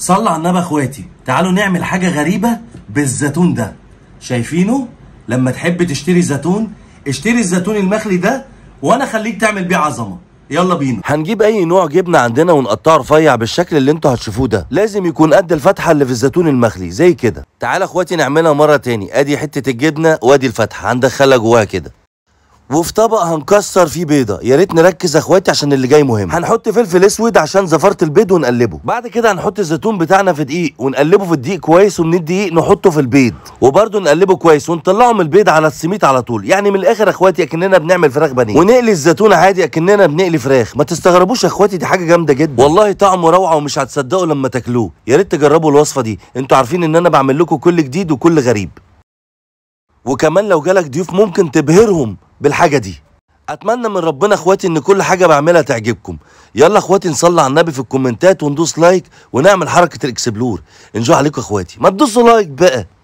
صلى على النبي اخواتي تعالوا نعمل حاجه غريبه بالزيتون ده شايفينه لما تحب تشتري زيتون اشتري الزيتون المخلي ده وانا خليك تعمل بيه عظمه يلا بينا هنجيب اي نوع جبنه عندنا ونقطعه رفيع بالشكل اللي انتوا هتشوفوه ده لازم يكون قد الفتحه اللي في الزيتون المخلي زي كده تعالى اخواتي نعملها مره تاني ادي حته الجبنه وادي الفتحه هندخلها جواها كده وفي طبق هنكسر فيه بيضه يا ريت نركز اخواتي عشان اللي جاي مهم هنحط فلفل اسود عشان زفرت البيض ونقلبه بعد كده هنحط الزيتون بتاعنا في دقيق ونقلبه في الدقيق كويس ومن الدقيق نحطه في البيض وبرده نقلبه كويس ونطلعه من البيض على السميت على طول يعني من الاخر اخواتي اكننا بنعمل فراخ بانيه ونقلي الزيتون عادي اكننا بنقلي فراخ ما تستغربوش اخواتي دي حاجه جامده جدا والله طعمه روعه ومش هتصدقوا لما تاكلوه يا ريت تجربوا الوصفه دي انتوا عارفين ان انا بعمل لكم كل جديد وكل غريب وكمان لو جالك ضيوف ممكن تبهرهم بالحاجه دي اتمنى من ربنا اخواتي ان كل حاجه بعملها تعجبكم يلا اخواتي نصلي على النبي في الكومنتات وندوس لايك ونعمل حركه الاكسبلور انجو عليكم اخواتي ما تدوسوا لايك بقى